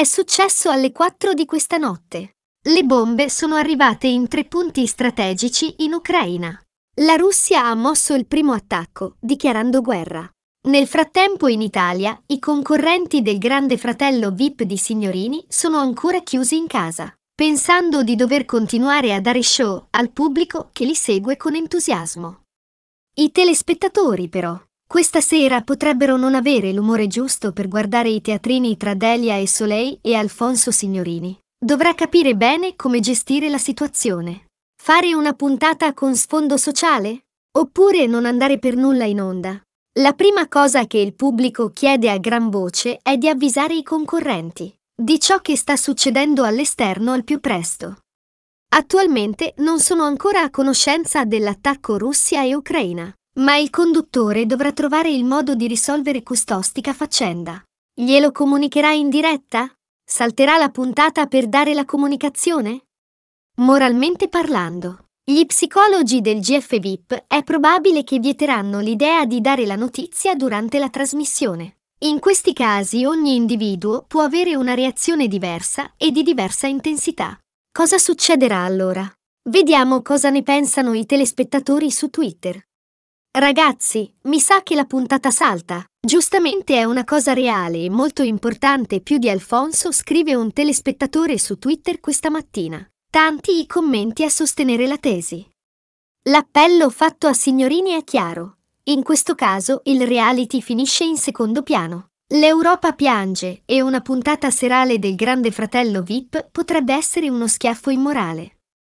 È successo alle 4 di questa notte. Le bombe sono arrivate in tre punti strategici in Ucraina. La Russia ha mosso il primo attacco, dichiarando guerra. Nel frattempo in Italia i concorrenti del Grande Fratello VIP di Signorini sono ancora chiusi in casa, pensando di dover continuare a dare show al pubblico che li segue con entusiasmo. I telespettatori però questa sera potrebbero non avere l'umore giusto per guardare i teatrini tra Delia e Soleil e Alfonso Signorini. Dovrà capire bene come gestire la situazione. Fare una puntata con sfondo sociale? Oppure non andare per nulla in onda? La prima cosa che il pubblico chiede a gran voce è di avvisare i concorrenti di ciò che sta succedendo all'esterno al più presto. Attualmente non sono ancora a conoscenza dell'attacco Russia e Ucraina. Ma il conduttore dovrà trovare il modo di risolvere quest'ostica faccenda. Glielo comunicherà in diretta? Salterà la puntata per dare la comunicazione? Moralmente parlando, gli psicologi del GFVIP è probabile che vieteranno l'idea di dare la notizia durante la trasmissione. In questi casi ogni individuo può avere una reazione diversa e di diversa intensità. Cosa succederà allora? Vediamo cosa ne pensano i telespettatori su Twitter. Ragazzi, mi sa che la puntata salta. Giustamente è una cosa reale e molto importante più di Alfonso, scrive un telespettatore su Twitter questa mattina. Tanti i commenti a sostenere la tesi. L'appello fatto a signorini è chiaro. In questo caso il reality finisce in secondo piano. L'Europa piange e una puntata serale del Grande Fratello VIP potrebbe essere uno schiaffo immorale.